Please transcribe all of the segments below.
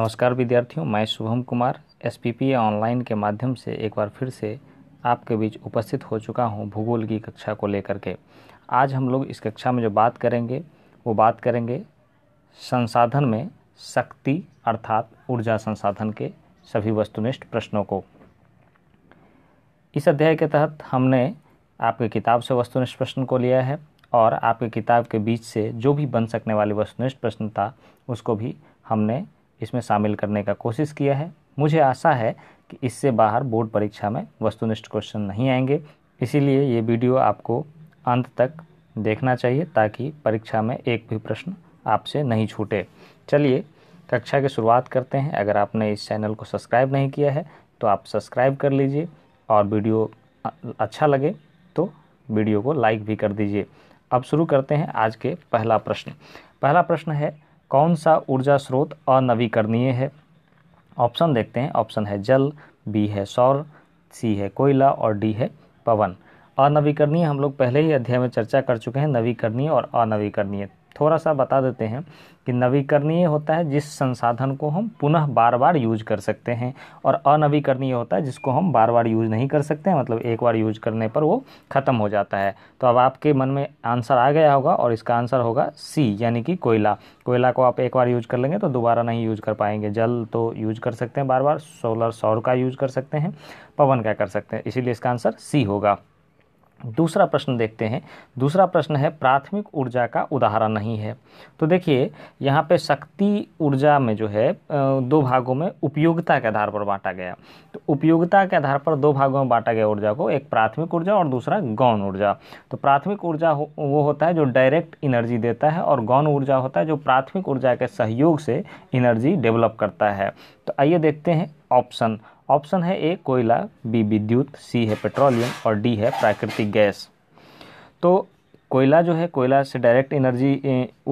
नमस्कार विद्यार्थियों मैं शुभम कुमार एस ऑनलाइन के माध्यम से एक बार फिर से आपके बीच उपस्थित हो चुका हूं भूगोल की कक्षा को लेकर के आज हम लोग इस कक्षा में जो बात करेंगे वो बात करेंगे संसाधन में शक्ति अर्थात ऊर्जा संसाधन के सभी वस्तुनिष्ठ प्रश्नों को इस अध्याय के तहत हमने आपके किताब से वस्तुनिष्ठ प्रश्न को लिया है और आपके किताब के बीच से जो भी बन सकने वाली वस्तुनिष्ठ प्रश्न था उसको भी हमने इसमें शामिल करने का कोशिश किया है मुझे आशा है कि इससे बाहर बोर्ड परीक्षा में वस्तुनिष्ठ क्वेश्चन नहीं आएंगे इसीलिए ये वीडियो आपको अंत तक देखना चाहिए ताकि परीक्षा में एक भी प्रश्न आपसे नहीं छूटे चलिए कक्षा की शुरुआत करते हैं अगर आपने इस चैनल को सब्सक्राइब नहीं किया है तो आप सब्सक्राइब कर लीजिए और वीडियो अच्छा लगे तो वीडियो को लाइक भी कर दीजिए अब शुरू करते हैं आज के पहला प्रश्न पहला प्रश्न है कौन सा ऊर्जा स्रोत अनवीकरणीय है ऑप्शन देखते हैं ऑप्शन है जल बी है सौर सी है कोयला और डी है पवन अनवीकरणीय हम लोग पहले ही अध्याय में चर्चा कर चुके हैं नवीकरणीय और अनवीकरणीय थोड़ा सा बता देते हैं कि नवीकरणीय होता है जिस संसाधन को हम पुनः बार बार यूज कर सकते हैं और अनवीकरणीय होता है जिसको हम बार बार यूज नहीं कर सकते हैं मतलब एक बार यूज करने पर वो ख़त्म हो जाता है तो अब आपके मन में आंसर आ गया होगा और इसका आंसर होगा सी यानी कि कोयला कोयला को आप एक बार यूज कर लेंगे तो दोबारा नहीं यूज कर पाएंगे जल तो यूज कर सकते हैं बार बार सोलर सौर का यूज कर सकते हैं पवन का कर सकते हैं इसीलिए इसका आंसर सी होगा दूसरा प्रश्न देखते हैं दूसरा प्रश्न है प्राथमिक ऊर्जा का उदाहरण नहीं है तो देखिए यहाँ पे शक्ति ऊर्जा में जो है दो भागों में उपयोगिता के आधार पर बांटा गया तो उपयोगिता के आधार पर दो भागों में बांटा गया ऊर्जा को एक प्राथमिक ऊर्जा और दूसरा गौण ऊर्जा तो प्राथमिक ऊर्जा हो, वो होता है जो डायरेक्ट इनर्जी देता है और गौण ऊर्जा होता है जो प्राथमिक ऊर्जा के सहयोग से एनर्जी डेवलप करता है तो आइए देखते हैं ऑप्शन ऑप्शन है ए कोयला बी विद्युत सी है पेट्रोलियम और डी है प्राकृतिक गैस तो कोयला जो है कोयला से डायरेक्ट एनर्जी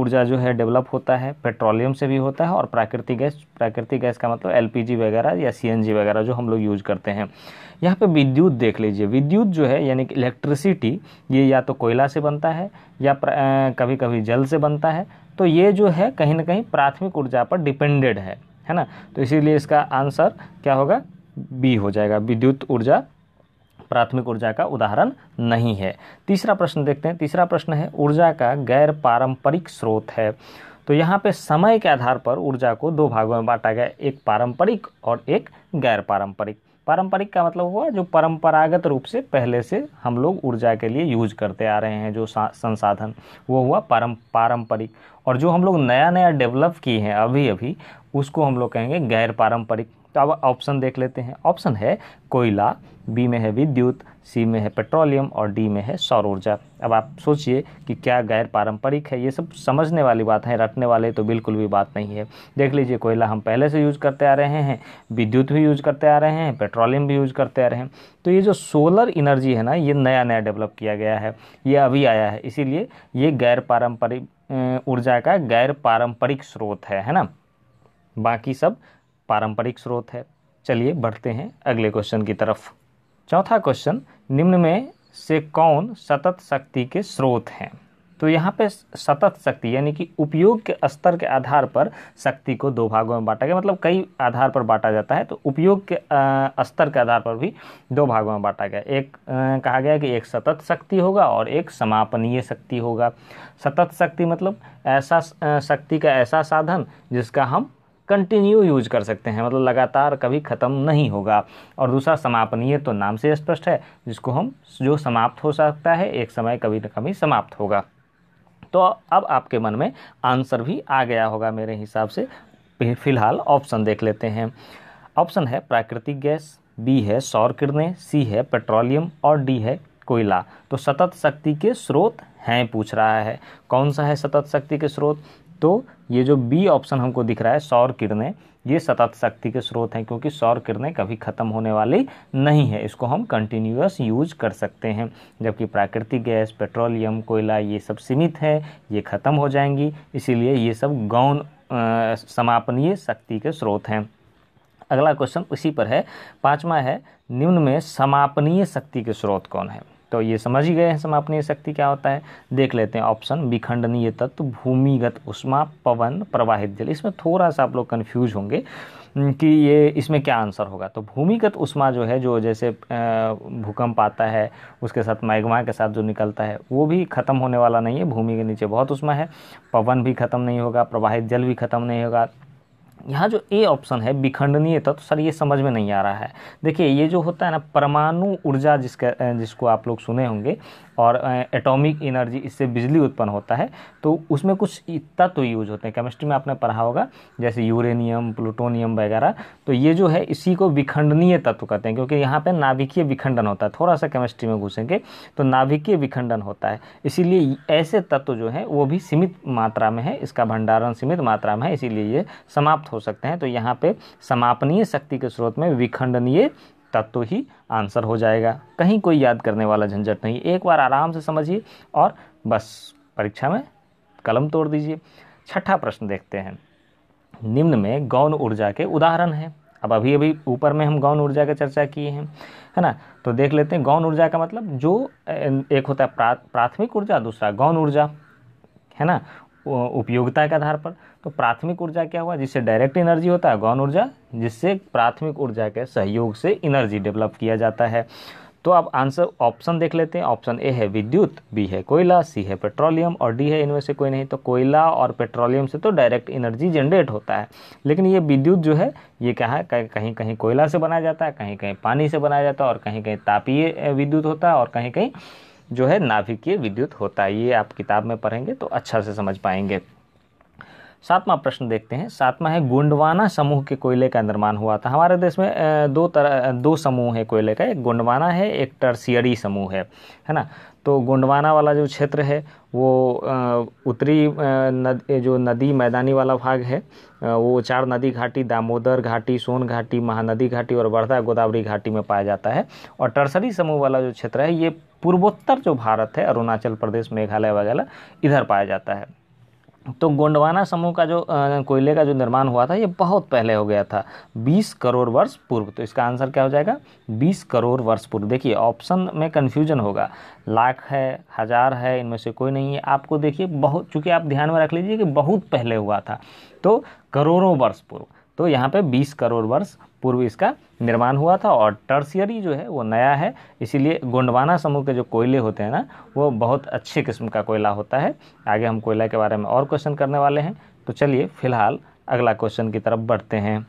ऊर्जा जो है डेवलप होता है पेट्रोलियम से भी होता है और प्राकृतिक गैस प्राकृतिक गैस का मतलब एलपीजी वगैरह या सीएनजी वगैरह जो हम लोग यूज करते हैं यहाँ पे विद्युत देख लीजिए विद्युत जो है यानी कि इलेक्ट्रिसिटी ये या तो कोयला से बनता है या कभी कभी जल से बनता है तो ये जो है कहीं ना कहीं प्राथमिक ऊर्जा पर डिपेंडेड है है ना तो इसीलिए इसका आंसर क्या होगा बी हो जाएगा विद्युत ऊर्जा प्राथमिक ऊर्जा का उदाहरण नहीं है तीसरा प्रश्न देखते हैं तीसरा प्रश्न है ऊर्जा का गैर पारंपरिक स्रोत है तो यहाँ पे समय के आधार पर ऊर्जा को दो भागों में बांटा गया एक पारंपरिक और एक गैर पारंपरिक पारंपरिक का मतलब हुआ जो परंपरागत रूप से पहले से हम लोग ऊर्जा के लिए यूज करते आ रहे हैं जो संसाधन वो हुआ पारं पारंपरिक और जो हम लोग नया नया डेवलप किए हैं अभी अभी उसको हम लोग कहेंगे गैर पारंपरिक तो अब ऑप्शन देख लेते हैं ऑप्शन है कोयला बी में है विद्युत सी में है पेट्रोलियम और डी में है सौर ऊर्जा अब आप सोचिए कि क्या गैर पारंपरिक है ये सब समझने वाली बात है रटने वाले तो बिल्कुल भी बात नहीं है देख लीजिए कोयला हम पहले से यूज़ करते आ रहे हैं विद्युत भी यूज़ करते आ रहे हैं पेट्रोलियम भी यूज़ करते आ रहे हैं तो ये जो सोलर एनर्जी है ना ये नया नया डेवलप किया गया है ये अभी आया है इसीलिए ये गैर पारंपरिक ऊर्जा का गैर पारंपरिक स्रोत है है ना बाकी सब पारंपरिक स्रोत है चलिए बढ़ते हैं अगले क्वेश्चन की तरफ चौथा क्वेश्चन निम्न में से कौन सतत शक्ति के स्रोत हैं तो यहाँ पे सतत शक्ति यानी कि उपयोग के स्तर के आधार पर शक्ति को दो भागों में बांटा गया मतलब कई आधार पर बांटा जाता है तो उपयोग के स्तर के आधार पर भी दो भागों में बांटा गया एक कहा गया कि एक सतत शक्ति होगा और एक समापनीय शक्ति होगा सतत शक्ति मतलब ऐसा शक्ति का ऐसा साधन जिसका हम कंटिन्यू यूज कर सकते हैं मतलब लगातार कभी ख़त्म नहीं होगा और दूसरा समापनीय तो नाम से स्पष्ट है जिसको हम जो समाप्त हो सकता है एक समय कभी ना कभी समाप्त होगा तो अब आपके मन में आंसर भी आ गया होगा मेरे हिसाब से फिलहाल ऑप्शन देख लेते हैं ऑप्शन है प्राकृतिक गैस बी है सौर किरणें सी है पेट्रोलियम और डी है कोयला तो सतत शक्ति के स्रोत हैं पूछ रहा है कौन सा है सतत शक्ति के स्रोत तो ये जो बी ऑप्शन हमको दिख रहा है सौर किरणें ये सतत शक्ति के स्रोत हैं क्योंकि सौर किरणें कभी ख़त्म होने वाली नहीं है इसको हम कंटिन्यूस यूज कर सकते हैं जबकि प्राकृतिक गैस पेट्रोलियम कोयला ये सब सीमित है ये ख़त्म हो जाएंगी इसीलिए ये सब गौण समापनीय शक्ति के स्रोत हैं अगला क्वेश्चन उसी पर है पाँचवा है निम्न में समापनीय शक्ति के स्रोत कौन है तो ये समझ ही गए हैं समापनीय शक्ति क्या होता है देख लेते हैं ऑप्शन विखंडनीय तत्व भूमिगत उष्मा पवन प्रवाहित जल इसमें थोड़ा सा आप लोग कन्फ्यूज होंगे कि ये इसमें क्या आंसर होगा तो भूमिगत उष्मा जो है जो जैसे भूकंप आता है उसके साथ मैग्मा के साथ जो निकलता है वो भी ख़त्म होने वाला नहीं है भूमि के नीचे बहुत उष्मा है पवन भी ख़त्म नहीं होगा प्रवाहित जल भी ख़त्म नहीं होगा यहाँ जो ए ऑप्शन है विखंडनीय तत्व तो सर ये समझ में नहीं आ रहा है देखिए ये जो होता है ना परमाणु ऊर्जा जिसका जिसको आप लोग सुने होंगे और एटॉमिक एनर्जी इससे बिजली उत्पन्न होता है तो उसमें कुछ तत्व तो यूज होते हैं केमिस्ट्री में आपने पढ़ा होगा जैसे यूरेनियम प्लूटोनियम वगैरह तो ये जो है इसी को विखंडनीय तत्व कहते हैं क्योंकि यहाँ पर नाभिकीय विखंडन होता है थोड़ा सा केमिस्ट्री में घुसेंगे तो नाभिकीय विखंडन होता है इसीलिए ऐसे तत्व जो हैं वो भी सीमित मात्रा में है इसका भंडारण सीमित मात्रा में है इसीलिए ये समाप्त हो सकते हैं तो यहाँ पे समापनीय शक्ति के स्रोत में विखंडनीय तत्व ही आंसर हो जाएगा कहीं कोई याद करने वाला झंझट नहीं एक बार आराम से समझिए और बस परीक्षा में कलम तोड़ दीजिए छठा प्रश्न देखते हैं निम्न में गौन ऊर्जा के उदाहरण हैं अब अभी अभी ऊपर में हम गौन ऊर्जा का चर्चा किए हैं है ना तो देख लेते हैं गौन ऊर्जा का मतलब जो एक होता है प्राथमिक ऊर्जा दूसरा गौन ऊर्जा है ना उपयोगिता के आधार पर तो प्राथमिक ऊर्जा क्या हुआ जिससे डायरेक्ट एनर्जी होता है गौन ऊर्जा जिससे प्राथमिक ऊर्जा के सहयोग से एनर्जी डेवलप किया जाता है तो आप आंसर ऑप्शन देख लेते हैं ऑप्शन ए है विद्युत बी है कोयला सी है पेट्रोलियम और डी है इनमें से कोई नहीं तो कोयला और पेट्रोलियम से तो डायरेक्ट एनर्जी जनरेट होता है लेकिन ये विद्युत जो है ये क्या है कहीं कहीं कोयला से बनाया जाता है कहीं कहीं पानी से बनाया जाता है और कहीं कहीं तापीय विद्युत होता है और कहीं कहीं जो है नाभिकीय विद्युत होता है ये आप किताब में पढ़ेंगे तो अच्छा से समझ पाएंगे सातवां प्रश्न देखते हैं सातवां है गुंडवाना समूह के कोयले का निर्माण हुआ था हमारे देश में दो तरह दो समूह है कोयले का एक गुंडवाना है एक टर्सियरी समूह है है ना तो गोंडवाना वाला जो क्षेत्र है वो उत्तरी नद, जो नदी मैदानी वाला भाग है वो चार नदी घाटी दामोदर घाटी सोन घाटी महानदी घाटी और वर्धा गोदावरी घाटी में पाया जाता है और टर्सरी समूह वाला जो क्षेत्र है ये पूर्वोत्तर जो भारत है अरुणाचल प्रदेश मेघालय वगैरह इधर पाया जाता है तो गोंडवाना समूह का जो कोयले का जो निर्माण हुआ था ये बहुत पहले हो गया था 20 करोड़ वर्ष पूर्व तो इसका आंसर क्या हो जाएगा 20 करोड़ वर्ष पूर्व देखिए ऑप्शन में कन्फ्यूजन होगा लाख है हज़ार है इनमें से कोई नहीं है आपको देखिए बहुत चूँकि आप ध्यान में रख लीजिए कि बहुत पहले हुआ था तो करोड़ों वर्ष पूर्व तो यहाँ पर बीस करोड़ वर्ष पूर्व इसका निर्माण हुआ था और टर्सियरी जो है वो नया है इसीलिए गोंडवाना समूह के जो कोयले होते हैं ना वो बहुत अच्छे किस्म का कोयला होता है आगे हम कोयला के बारे में और क्वेश्चन करने वाले हैं तो चलिए फिलहाल अगला क्वेश्चन की तरफ बढ़ते हैं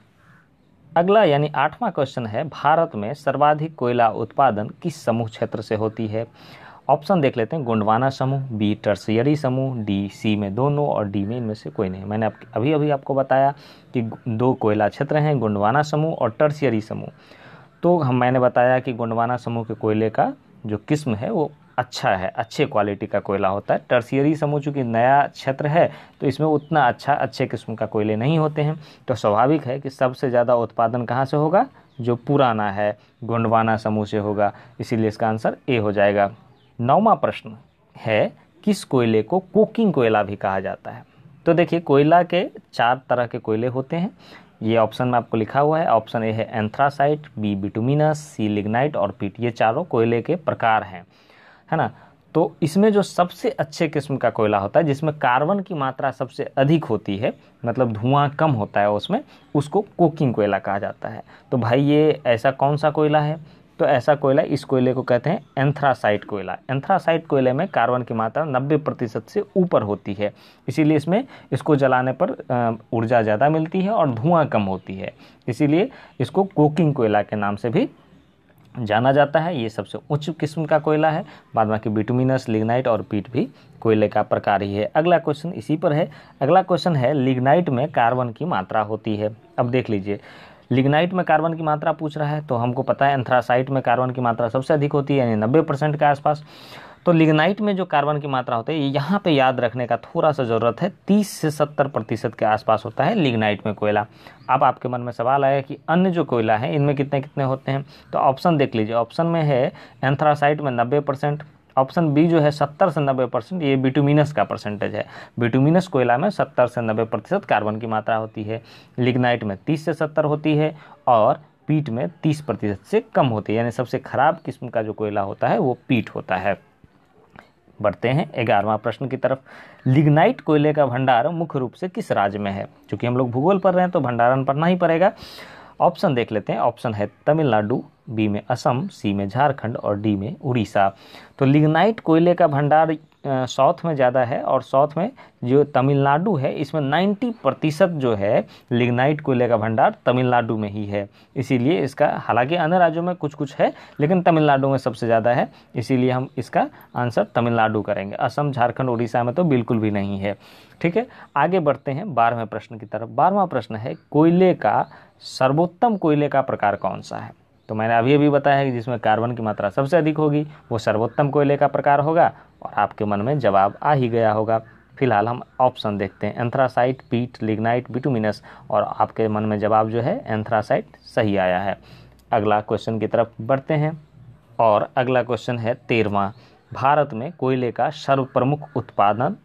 अगला यानी आठवां क्वेश्चन है भारत में सर्वाधिक कोयला उत्पादन किस समूह क्षेत्र से होती है ऑप्शन देख लेते हैं गोंडवाना समूह बी टर्सियरी समूह डी सी में दोनों और डी में इनमें से कोई नहीं मैंने आप, अभी अभी आपको बताया कि दो कोयला क्षेत्र हैं गोंडवाना समूह और टर्सियरी समूह तो हम मैंने बताया कि गोंडवाना समूह के कोयले का जो किस्म है वो अच्छा है अच्छे क्वालिटी का कोयला होता है टर्सियरी समूह चूँकि नया क्षेत्र है तो इसमें उतना अच्छा अच्छे किस्म का कोयले नहीं होते हैं तो स्वाभाविक है कि सबसे ज़्यादा उत्पादन कहाँ से होगा जो पुराना है गोंडवाना समूह से होगा इसीलिए इसका आंसर ए हो जाएगा नौवा प्रश्न है किस कोयले को कोकिंग कोयला भी कहा जाता है तो देखिए कोयला के चार तरह के कोयले होते हैं ये ऑप्शन में आपको लिखा हुआ है ऑप्शन ए है anthracite B bituminous C lignite और पीट ये चारों कोयले के प्रकार हैं है ना तो इसमें जो सबसे अच्छे किस्म का कोयला होता है जिसमें कार्बन की मात्रा सबसे अधिक होती है मतलब धुआं कम होता है उसमें उसको कोकिंग कोयला कहा जाता है तो भाई ये ऐसा कौन सा कोयला है तो ऐसा कोयला इस कोयले को कहते हैं एंथ्रासाइट कोयला एंथ्रासाइट कोयले में कार्बन की मात्रा 90 प्रतिशत से ऊपर होती है इसीलिए इसमें इसको जलाने पर ऊर्जा ज़्यादा मिलती है और धुआं कम होती है इसीलिए इसको कोकिंग कोयला के नाम से भी जाना जाता है ये सबसे उच्च किस्म का कोयला है बाद बाकी बिटुमिनस लिग्नाइट और पीट भी कोयले का प्रकार ही है अगला क्वेश्चन इसी पर है अगला क्वेश्चन है लिग्नाइट में कार्बन की मात्रा होती है अब देख लीजिए लिग्नाइट में कार्बन की मात्रा पूछ रहा है तो हमको पता है एंथ्रासाइट में कार्बन की मात्रा सबसे अधिक होती है यानी नब्बे परसेंट के आसपास तो लिग्नाइट में जो कार्बन की मात्रा होती है यहाँ पे याद रखने का थोड़ा सा ज़रूरत है तीस से सत्तर प्रतिशत के आसपास होता है लिग्नाइट में कोयला अब आपके मन में सवाल आया कि अन्य जो कोयला है इनमें कितने कितने होते हैं तो ऑप्शन देख लीजिए ऑप्शन में है एंथ्रासाइट में नब्बे परसेंट ऑप्शन बी जो है सत्तर से नब्बे परसेंट ये बिटुमिनस का परसेंटेज है बिटुमिनस कोयला में सत्तर से नब्बे प्रतिशत कार्बन की मात्रा होती है लिग्नाइट में तीस से सत्तर होती है और पीट में तीस प्रतिशत से कम होती है यानी सबसे खराब किस्म का जो कोयला होता है वो पीट होता है बढ़ते हैं ग्यारहवा प्रश्न की तरफ लिग्नाइट कोयले का भंडार मुख्य रूप से किस राज्य में है चूंकि हम लोग भूगोल पढ़ रहे हैं तो भंडारण पढ़ना ही पड़ेगा ऑप्शन देख लेते हैं ऑप्शन है तमिलनाडु बी में असम सी में झारखंड और डी में उड़ीसा तो लिग्नाइट कोयले का भंडार साउथ में ज़्यादा है और साउथ में जो तमिलनाडु है इसमें 90 प्रतिशत जो है लिग्नाइट कोयले का भंडार तमिलनाडु में ही है इसीलिए इसका हालांकि अन्य राज्यों में कुछ कुछ है लेकिन तमिलनाडु में सबसे ज़्यादा है इसीलिए हम इसका आंसर तमिलनाडु करेंगे असम झारखंड उड़ीसा में तो बिल्कुल भी नहीं है ठीक है आगे बढ़ते हैं बारहवें प्रश्न की तरफ बारहवा प्रश्न है कोयले का सर्वोत्तम कोयले का प्रकार कौन सा है तो मैंने अभी अभी बताया है कि जिसमें कार्बन की मात्रा सबसे अधिक होगी वो सर्वोत्तम कोयले का प्रकार होगा और आपके मन में जवाब आ ही गया होगा फिलहाल हम ऑप्शन देखते हैं एंथ्रासाइट पीट लिग्नाइट बिटुमिनस और आपके मन में जवाब जो है एंथ्रासाइट सही आया है अगला क्वेश्चन की तरफ बढ़ते हैं और अगला क्वेश्चन है तेरवा भारत में कोयले का सर्व प्रमुख उत्पादन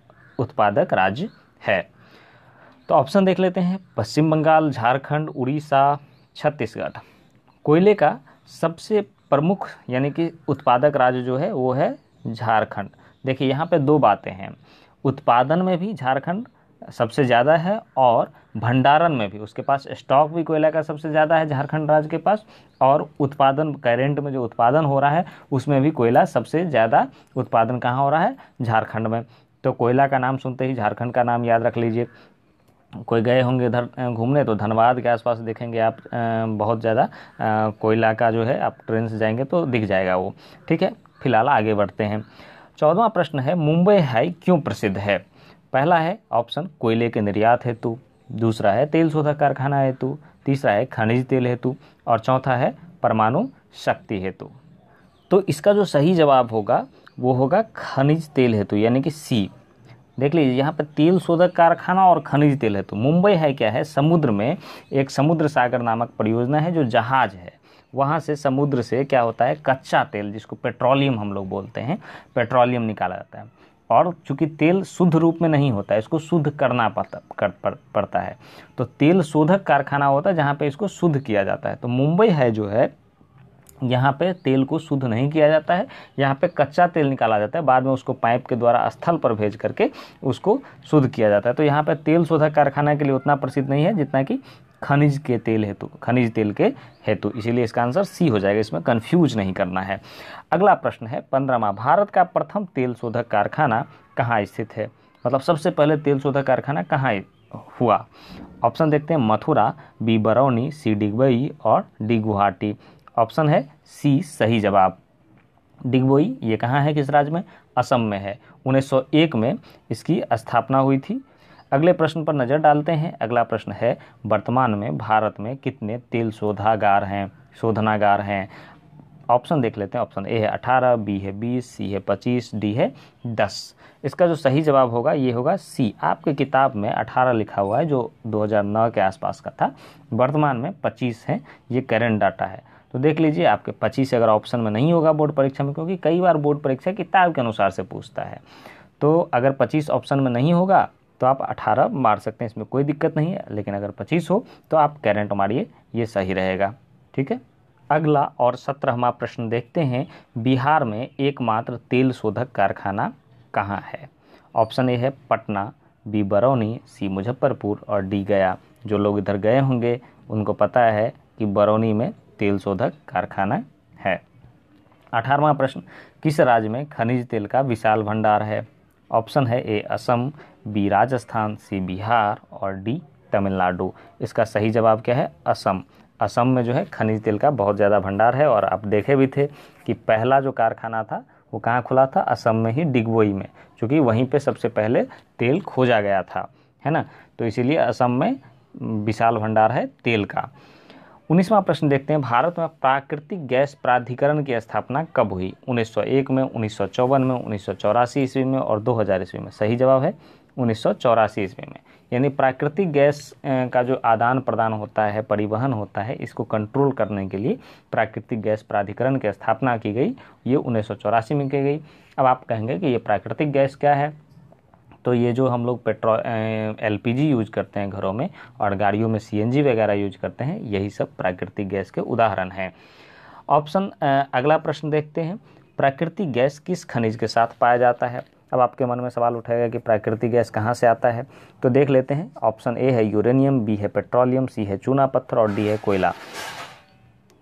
उत्पादक राज्य है तो ऑप्शन देख लेते हैं पश्चिम बंगाल झारखंड उड़ीसा छत्तीसगढ़ कोयले का सबसे प्रमुख यानी कि उत्पादक राज्य जो है वो है झारखंड देखिए यहाँ पे दो बातें हैं उत्पादन में भी झारखंड सबसे ज़्यादा है और भंडारण में भी उसके पास स्टॉक भी कोयला का सबसे ज़्यादा है झारखंड राज्य के पास और उत्पादन करेंट में जो उत्पादन हो रहा है उसमें भी कोयला सबसे ज़्यादा उत्पादन कहाँ हो रहा है झारखंड में तो कोयला का नाम सुनते ही झारखंड का नाम याद रख लीजिए कोई गए होंगे इधर घूमने तो धनबाद के आसपास देखेंगे आप बहुत ज़्यादा कोयला का जो है आप ट्रेन से जाएंगे तो दिख जाएगा वो ठीक है फिलहाल आगे बढ़ते हैं चौदवा प्रश्न है मुंबई हाई क्यों प्रसिद्ध है पहला है ऑप्शन कोयले के निर्यात हेतु दूसरा है तेल शोधक कारखाना हेतु तीसरा है खनिज तेल हेतु और चौथा है परमाणु शक्ति हेतु तो इसका जो सही जवाब होगा वो होगा खनिज तेल हेतु यानी कि सी देख लीजिए यहाँ पर तेल शोधक कारखाना और खनिज तेल है तो मुंबई है क्या है समुद्र में एक समुद्र सागर नामक परियोजना है जो जहाज़ है वहाँ से समुद्र से क्या होता है कच्चा तेल जिसको पेट्रोलियम हम लोग बोलते हैं पेट्रोलियम निकाला जाता है और चूंकि तेल शुद्ध रूप में नहीं होता है इसको शुद्ध करना पड़ता पड़ता है तो तेल शोधक कारखाना होता है जहाँ पे इसको शुद्ध किया जाता है तो मुंबई है जो है यहाँ पे तेल को शुद्ध नहीं किया जाता है यहाँ पे कच्चा तेल निकाला जाता है बाद में उसको पाइप के द्वारा स्थल पर भेज करके उसको शुद्ध किया जाता है तो यहाँ पे तेल शोधक कारखाना के लिए उतना प्रसिद्ध नहीं है जितना कि खनिज के तेल हेतु खनिज तेल के हेतु इसीलिए इसका आंसर सी हो जाएगा इसमें कन्फ्यूज नहीं करना है अगला प्रश्न है पंद्रहवा भारत का प्रथम तेल शोधक कारखाना कहाँ स्थित है मतलब सबसे पहले तेल शोधक कारखाना कहाँ हुआ ऑप्शन देखते हैं मथुरा बी बरौनी सी डिगबई और डी गुवाहाटी ऑप्शन है सी सही जवाब डिगबोई ये कहाँ है किस राज्य में असम में है 1901 में इसकी स्थापना हुई थी अगले प्रश्न पर नज़र डालते हैं अगला प्रश्न है वर्तमान में भारत में कितने तेल शोधागार हैं शोधनागार हैं ऑप्शन देख लेते हैं ऑप्शन ए है अठारह बी है बीस सी है पच्चीस डी है दस इसका जो सही जवाब होगा ये होगा सी आपके किताब में अठारह लिखा हुआ है जो 2009 के आसपास का था वर्तमान में पच्चीस है ये करेंट डाटा है तो देख लीजिए आपके 25 अगर ऑप्शन में नहीं होगा बोर्ड परीक्षा में क्योंकि कई बार बोर्ड परीक्षा किताब के अनुसार से पूछता है तो अगर 25 ऑप्शन में नहीं होगा तो आप 18 मार सकते हैं इसमें कोई दिक्कत नहीं है लेकिन अगर 25 हो तो आप कैरेंट मारिए ये सही रहेगा ठीक है अगला और सत्रहवा प्रश्न देखते हैं बिहार में एकमात्र तेल शोधक कारखाना कहाँ है ऑप्शन ए है पटना बी बरौनी सी मुजफ्फरपुर और डी गया जो लोग इधर गए होंगे उनको पता है कि बरौनी में तेल शोधक कारखाना है अठारवा प्रश्न किस राज्य में खनिज तेल का विशाल भंडार है ऑप्शन है A Assam B Rajasthan C Bihar और डी तमिलनाडु इसका सही जवाब क्या है असम असम में जो है खनिज तेल का बहुत ज़्यादा भंडार है और आप देखे भी थे कि पहला जो कारखाना था वो कहाँ खुला था असम में ही डिगबोई में क्योंकि वहीं पे सबसे पहले तेल खोजा गया था है ना तो इसीलिए असम में विशाल भंडार है तेल का उन्नीसवां प्रश्न देखते हैं भारत में प्राकृतिक गैस प्राधिकरण की स्थापना कब हुई 1901 में उन्नीस में उन्नीस ईस्वी में और 2000 ईस्वी में सही जवाब है उन्नीस ईस्वी में यानी प्राकृतिक गैस का जो आदान प्रदान होता है परिवहन होता है इसको कंट्रोल करने के लिए प्राकृतिक गैस प्राधिकरण की स्थापना की गई ये उन्नीस में की गई अब आप कहेंगे कि ये प्राकृतिक गैस क्या है तो ये जो हम लोग पेट्रोल एल यूज करते हैं घरों में और गाड़ियों में सी वगैरह यूज करते हैं यही सब प्राकृतिक गैस के उदाहरण हैं ऑप्शन अगला प्रश्न देखते हैं प्राकृतिक गैस किस खनिज के साथ पाया जाता है अब आपके मन में सवाल उठेगा कि प्राकृतिक गैस कहाँ से आता है तो देख लेते हैं ऑप्शन ए है यूरेनियम बी है पेट्रोलियम सी है चूना पत्थर और डी है कोयला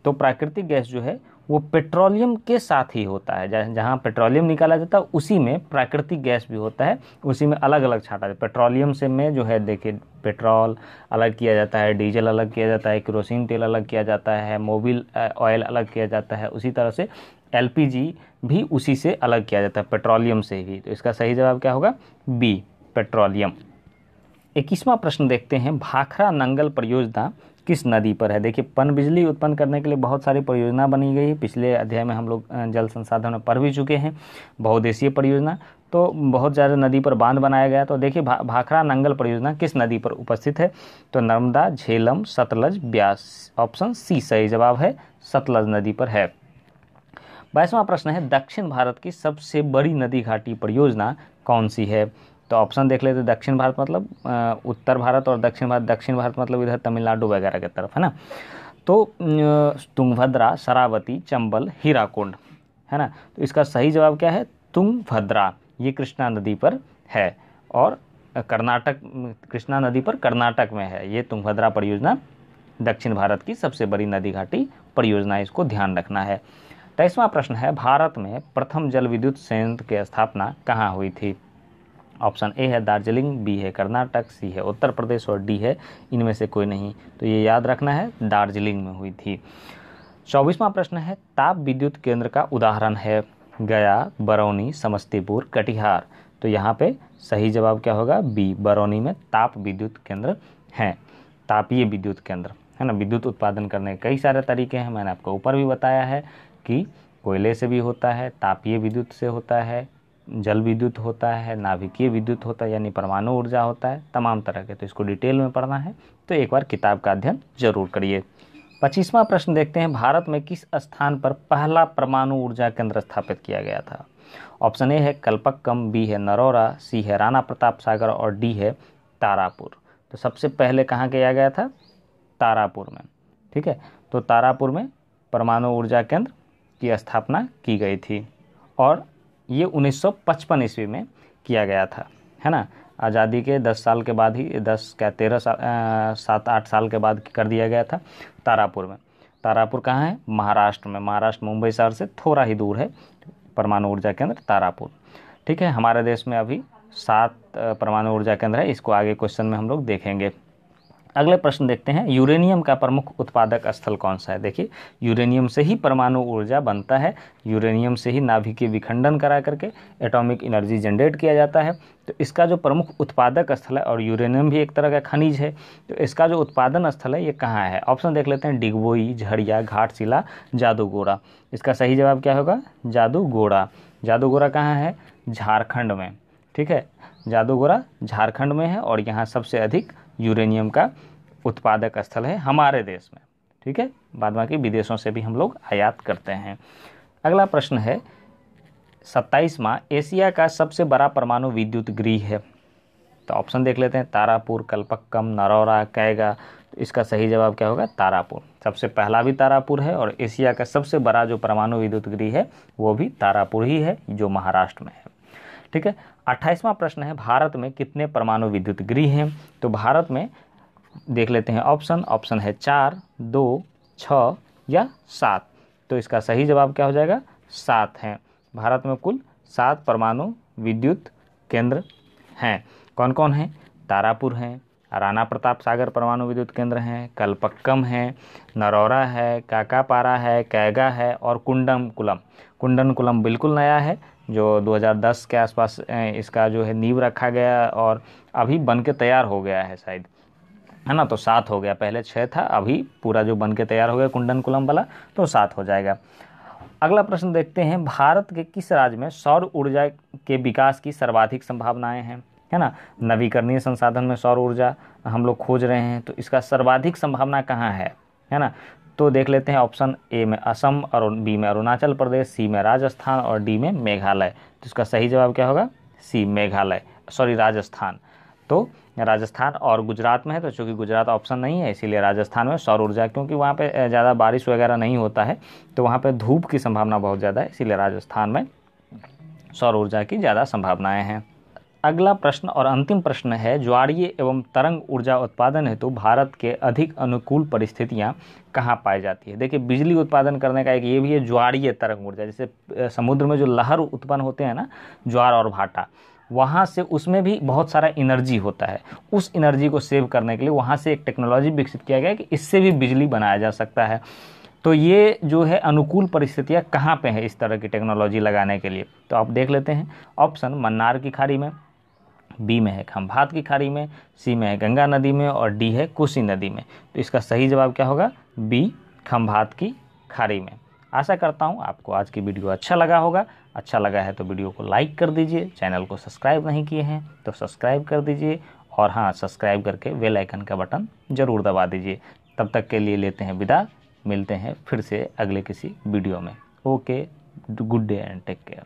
तो प्राकृतिक गैस जो है वो पेट्रोलियम के साथ ही होता है जहाँ पेट्रोलियम निकाला जाता है उसी में प्राकृतिक गैस भी होता है उसी में अलग अलग छाटा जाता है पेट्रोलियम से में जो है देखिए पेट्रोल अलग किया जाता है डीजल अलग किया जाता है क्रोसिन तेल अलग किया जाता है मोबिल ऑयल अलग किया जाता है उसी तरह से एल भी उसी से अलग किया जाता है पेट्रोलियम से ही तो इसका सही जवाब क्या होगा बी पेट्रोलियम इक्कीसवां प्रश्न देखते हैं भाखरा नंगल परियोजना किस नदी पर है देखिए पन बिजली उत्पन्न करने के लिए बहुत सारी परियोजना बनी गई है पिछले अध्याय में हम लोग जल संसाधन में पढ़ भी चुके हैं बहुदेशीय परियोजना तो बहुत ज़्यादा नदी पर बांध बनाया गया तो देखिए भा, भाखड़ा नंगल परियोजना किस नदी पर उपस्थित है तो नर्मदा झेलम सतलज ब्यास ऑप्शन सी सही जवाब है सतलज नदी पर है बाईसवां प्रश्न है दक्षिण भारत की सबसे बड़ी नदी घाटी परियोजना कौन सी है तो ऑप्शन देख लेते दक्षिण भारत मतलब उत्तर भारत और दक्षिण भारत दक्षिण भारत मतलब इधर तमिलनाडु वगैरह की तरफ है ना तो तुंगभद्रा शरावती चंबल हीराकुंड है ना तो इसका सही जवाब क्या है तुंगभद्रा ये कृष्णा नदी पर है और कर्नाटक कृष्णा नदी पर कर्नाटक में है ये तुंगभद्रा परियोजना दक्षिण भारत की सबसे बड़ी नदी घाटी परियोजना इसको ध्यान रखना है तेईसवा तो प्रश्न है भारत में प्रथम जल विद्युत संयंत्र की स्थापना कहाँ हुई थी ऑप्शन ए है दार्जिलिंग बी है कर्नाटक सी है उत्तर प्रदेश और डी है इनमें से कोई नहीं तो ये याद रखना है दार्जिलिंग में हुई थी चौबीसवां प्रश्न है ताप विद्युत केंद्र का उदाहरण है गया बरौनी समस्तीपुर कटिहार तो यहाँ पे सही जवाब क्या होगा बी बरौनी में ताप विद्युत केंद्र है तापीय विद्युत केंद्र है ना विद्युत उत्पादन करने के कई सारे तरीके हैं मैंने आपको ऊपर भी बताया है कि कोयले से भी होता है तापीय विद्युत से होता है जल विद्युत होता है नाभिकीय विद्युत होता है यानी परमाणु ऊर्जा होता है तमाम तरह के तो इसको डिटेल में पढ़ना है तो एक बार किताब का अध्ययन जरूर करिए पच्चीसवां प्रश्न देखते हैं भारत में किस स्थान पर पहला परमाणु ऊर्जा केंद्र स्थापित किया गया था ऑप्शन ए है कल्पक्कम बी है नरोरा सी है राणा प्रताप सागर और डी है तारापुर तो सबसे पहले कहाँ किया गया था तारापुर में ठीक है तो तारापुर में परमाणु ऊर्जा केंद्र की स्थापना की गई थी और ये 1955 ईस्वी में किया गया था है ना आज़ादी के 10 साल के बाद ही 10 क्या 13 साल सात आठ साल के बाद कर दिया गया था तारापुर में तारापुर कहाँ है महाराष्ट्र में महाराष्ट्र मुंबई शहर से थोड़ा ही दूर है परमाणु ऊर्जा केंद्र तारापुर ठीक है हमारे देश में अभी सात परमाणु ऊर्जा केंद्र है इसको आगे क्वेश्चन में हम लोग देखेंगे अगले प्रश्न देखते हैं यूरेनियम का प्रमुख उत्पादक स्थल कौन सा है देखिए यूरेनियम से ही परमाणु ऊर्जा बनता है यूरेनियम से ही नाभिकीय विखंडन करा करके एटॉमिक एनर्जी जनरेट किया जाता है तो इसका जो प्रमुख उत्पादक स्थल है और यूरेनियम भी एक तरह का खनिज है तो इसका जो उत्पादन स्थल है ये कहाँ है ऑप्शन देख लेते हैं डिगबोई झड़िया घाटशिला जादूगोड़ा इसका सही जवाब क्या होगा जादूगोड़ा जादूगोड़ा कहाँ है झारखंड में ठीक है जादूगोरा झारखंड में है और यहाँ सबसे अधिक यूरेनियम का उत्पादक स्थल है हमारे देश में ठीक है बाद बाकी विदेशों से भी हम लोग आयात करते हैं अगला प्रश्न है सत्ताईसवा एशिया का सबसे बड़ा परमाणु विद्युत गृह है तो ऑप्शन देख लेते हैं तारापुर कल्पक्कम नरौरा कैगा तो इसका सही जवाब क्या होगा तारापुर सबसे पहला भी तारापुर है और एशिया का सबसे बड़ा जो परमाणु विद्युत गृह है वो भी तारापुर ही है जो महाराष्ट्र में है ठीक है अट्ठाईसवां प्रश्न है भारत में कितने परमाणु विद्युत गृह हैं तो भारत में देख लेते हैं ऑप्शन ऑप्शन है चार दो छः या सात तो इसका सही जवाब क्या हो जाएगा सात हैं भारत में कुल सात परमाणु विद्युत केंद्र हैं कौन कौन हैं तारापुर हैं राणा प्रताप सागर परमाणु विद्युत केंद्र हैं कलपक्कम है नरौरा है काकापारा है कैगा है और कुंडम कुलम कुंडन कुलम बिल्कुल नया है जो 2010 के आसपास इसका जो है नींव रखा गया और अभी बन के तैयार हो गया है शायद है ना तो सात हो गया पहले छः था अभी पूरा जो बन के तैयार हो गया कुंडन कुलम वाला तो सात हो जाएगा अगला प्रश्न देखते हैं भारत के किस राज्य में सौर ऊर्जा के विकास की सर्वाधिक संभावनाएं हैं है ना नवीकरणीय संसाधन में सौर ऊर्जा हम लोग खोज रहे हैं तो इसका सर्वाधिक संभावना कहाँ है है ना तो देख लेते हैं ऑप्शन ए में असम और बी में अरुणाचल प्रदेश सी में राजस्थान और डी में मेघालय तो इसका सही जवाब क्या होगा सी मेघालय सॉरी राजस्थान तो राजस्थान और गुजरात में है तो चूंकि गुजरात ऑप्शन नहीं है इसीलिए राजस्थान में सौर ऊर्जा क्योंकि वहाँ पे ज़्यादा बारिश वगैरह नहीं होता है तो वहाँ पे धूप की संभावना बहुत ज़्यादा है इसीलिए राजस्थान में सौर ऊर्जा की ज़्यादा संभावनाएं हैं अगला प्रश्न और अंतिम प्रश्न है ज्वारीय एवं तरंग ऊर्जा उत्पादन हेतु तो भारत के अधिक अनुकूल परिस्थितियाँ कहाँ पाई जाती है देखिए बिजली उत्पादन करने का एक ये भी है ज्वारीय तरंग ऊर्जा जैसे समुद्र में जो लहर उत्पन्न होते हैं ना ज्वार और भाटा वहाँ से उसमें भी बहुत सारा एनर्जी होता है उस एनर्जी को सेव करने के लिए वहाँ से एक टेक्नोलॉजी विकसित किया गया कि इससे भी बिजली बनाया जा सकता है तो ये जो है अनुकूल परिस्थितियाँ कहाँ पे हैं इस तरह की टेक्नोलॉजी लगाने के लिए तो आप देख लेते हैं ऑप्शन मन्नार की खाड़ी में बी में है खम्भात की खाड़ी में सी में है गंगा नदी में और डी है कोसी नदी में तो इसका सही जवाब क्या होगा बी खम्भात की खाड़ी में आशा करता हूँ आपको आज की वीडियो अच्छा लगा होगा अच्छा लगा है तो वीडियो को लाइक कर दीजिए चैनल को सब्सक्राइब नहीं किए हैं तो सब्सक्राइब कर दीजिए और हाँ सब्सक्राइब करके वेल आइकन का बटन ज़रूर दबा दीजिए तब तक के लिए लेते हैं विदा मिलते हैं फिर से अगले किसी वीडियो में okay good day and take care